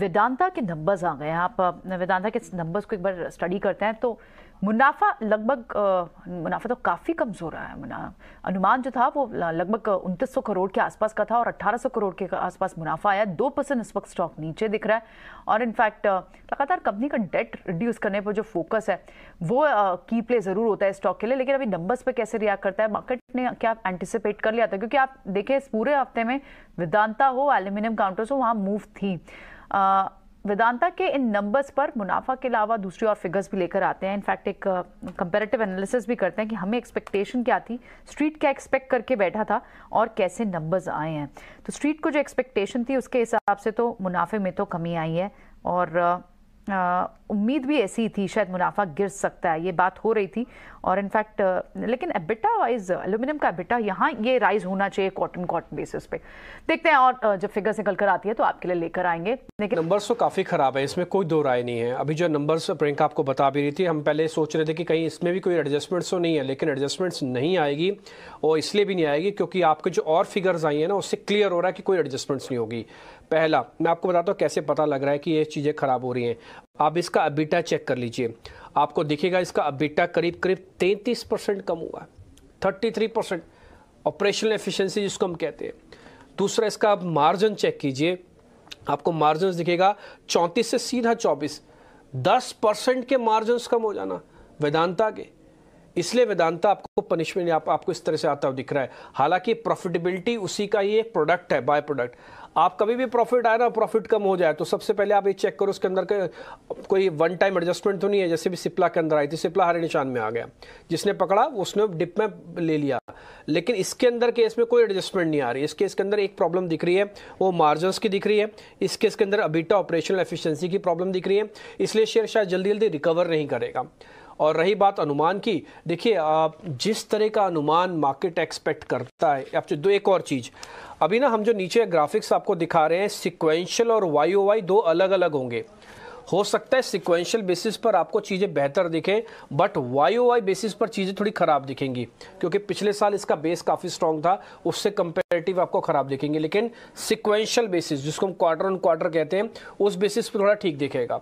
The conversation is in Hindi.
वेदांता के नंबर्स आ गए हैं आप वेदांता के नंबर्स को एक बार स्टडी करते हैं तो मुनाफा लगभग मुनाफा तो काफ़ी कमज़ोर है अनुमान जो था वो लगभग उनतीस सौ करोड़ के आसपास का था और अट्ठारह सौ करोड़ के आसपास मुनाफा आया दो परसेंट इस वक्त स्टॉक नीचे दिख रहा है और इनफैक्ट लगातार कंपनी का डेट रिड्यूस करने पर जो फोकस है वो की प्ले ज़रूर होता है स्टॉक के लिए लेकिन अभी नंबर्स पर कैसे रिएक्ट करता है मार्केट ने क्या एंटिसिपेट कर लिया था क्योंकि आप देखें इस पूरे हफ्ते में वेदांता हो एल्यूमिनियम काउंटर्स हो वहाँ मूव थी वेदांता के इन नंबर्स पर मुनाफा के अलावा दूसरी और फिगर्स भी लेकर आते हैं इनफैक्ट एक कंपेरेटिव एनालिसिस भी करते हैं कि हमें एक्सपेक्टेशन क्या थी स्ट्रीट क्या एक्सपेक्ट करके बैठा था और कैसे नंबर्स आए हैं तो स्ट्रीट को जो एक्सपेक्टेशन थी उसके हिसाब से तो मुनाफे में तो कमी आई है और uh, उम्मीद भी ऐसी थी शायद मुनाफा गिर सकता है ये बात हो रही थी और इनफैक्ट लेकिन एबिटा वाइज एल्यूमिनियम का एबिटा यहाँ ये राइज होना चाहिए कॉटन कॉटन बेसिस पे देखते हैं और जब फिगर्स निकल कर आती है तो आपके लिए लेकर आएंगे लेकिन नंबर्स तो काफ़ी ख़राब है इसमें कोई दो राय नहीं है अभी जो नंबर्स प्रियंका आपको बता भी रही थी हम पहले सोच रहे थे कि कहीं इसमें भी कोई एडजस्टमेंट्स तो नहीं है लेकिन एडजस्टमेंट्स नहीं आएगी और इसलिए भी नहीं आएगी क्योंकि आपके जो और फिगर्स आई हैं ना उससे क्लियर हो रहा है कि कोई एडजस्टमेंट्स नहीं होगी पहला मैं आपको बताता हूँ कैसे पता लग रहा है कि ये चीज़ें ख़राब हो रही हैं आप इसका अबिटा चेक कर लीजिए आपको दिखेगा इसका अबिटा करीब करीब 33 परसेंट कम हुआ 33 परसेंट ऑपरेशनल एफिशिएंसी जिसको हम कहते हैं दूसरा इसका आप मार्जिन चेक कीजिए आपको मार्जिन दिखेगा चौंतीस से सीधा चौबीस दस परसेंट के मार्जिन कम हो जाना वेदांता के इसलिए वेदांता आपको पनिशमेंट आप, आपको इस तरह से आता हुआ दिख रहा है हालांकि प्रॉफिटेबिलिटी उसी का ही एक प्रोडक्ट है बाय प्रोडक्ट आप कभी भी प्रॉफिट आए ना प्रॉफिट कम हो जाए तो सबसे पहले आप ये चेक करो उसके अंदर कोई वन टाइम एडजस्टमेंट तो नहीं है जैसे भी सिप्ला के अंदर आई थी सिप्ला हरे निशान में आ गया जिसने पकड़ा उसने डिप में ले लिया लेकिन इसके अंदर केस में कोई एडजस्टमेंट नहीं आ रही इसके इसके अंदर एक प्रॉब्लम दिख रही है वो मार्जिन की दिख रही है इसके इसके अंदर अबीटा ऑपरेशनल एफिशियंसी की प्रॉब्लम दिख रही है इसलिए शेयर शायद जल्दी जल्दी रिकवर नहीं करेगा और रही बात अनुमान की देखिए आप जिस तरह का अनुमान मार्केट एक्सपेक्ट करता है जो दो एक और चीज़ अभी ना हम जो नीचे ग्राफिक्स आपको दिखा रहे हैं सिक्वेंशल और वाई ओ वाई दो अलग अलग होंगे हो सकता है सिक्वेंशियल बेसिस पर आपको चीज़ें बेहतर दिखें but Y O Y basis पर चीज़ें थोड़ी ख़राब दिखेंगी क्योंकि पिछले साल इसका बेस काफ़ी स्ट्रॉन्ग था उससे कंपेरेटिव आपको ख़राब दिखेंगे लेकिन सिक्वेंशियल बेसिस जिसको हम क्वार्टर ऑन क्वार्टर कहते हैं उस बेसिस पर थोड़ा ठीक दिखेगा